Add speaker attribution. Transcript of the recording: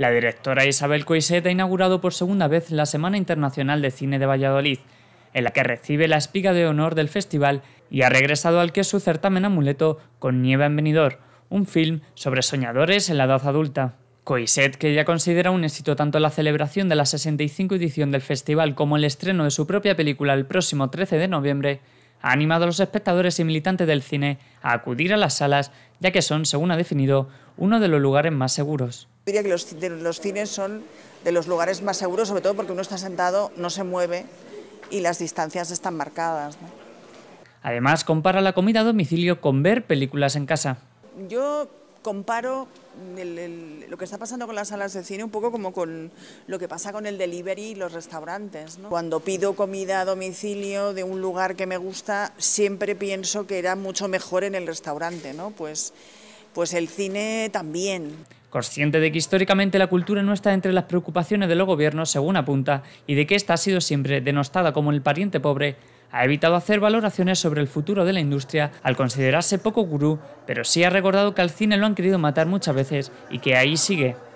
Speaker 1: La directora Isabel Coiset ha inaugurado por segunda vez la Semana Internacional de Cine de Valladolid, en la que recibe la espiga de honor del festival y ha regresado al que es su certamen amuleto con nieve en venidor, un film sobre soñadores en la edad adulta. Coiset, que ya considera un éxito tanto la celebración de la 65 edición del festival como el estreno de su propia película el próximo 13 de noviembre, ha animado a los espectadores y militantes del cine a acudir a las salas, ya que son, según ha definido, uno de los lugares más seguros.
Speaker 2: Diría que los, cines son de los lugares más seguros, sobre todo porque uno está sentado, no se mueve y las distancias están marcadas.
Speaker 1: Además, compara la comida a domicilio con ver películas en casa.
Speaker 2: Yo comparo lo que está pasando con las salas de cine un poco como con lo que pasa con el delivery y los restaurantes. Cuando pido comida a domicilio de un lugar que me gusta, siempre pienso que era mucho mejor en el restaurante, ¿no? Pues, pues el cine también.
Speaker 1: Consciente de que históricamente la cultura no está entre las preocupaciones de los gobiernos, según apunta, y de que ésta ha sido siempre denostada como el pariente pobre, ha evitado hacer valoraciones sobre el futuro de la industria al considerarse poco gurú, pero sí ha recordado que al cine lo han querido matar muchas veces y que ahí
Speaker 3: sigue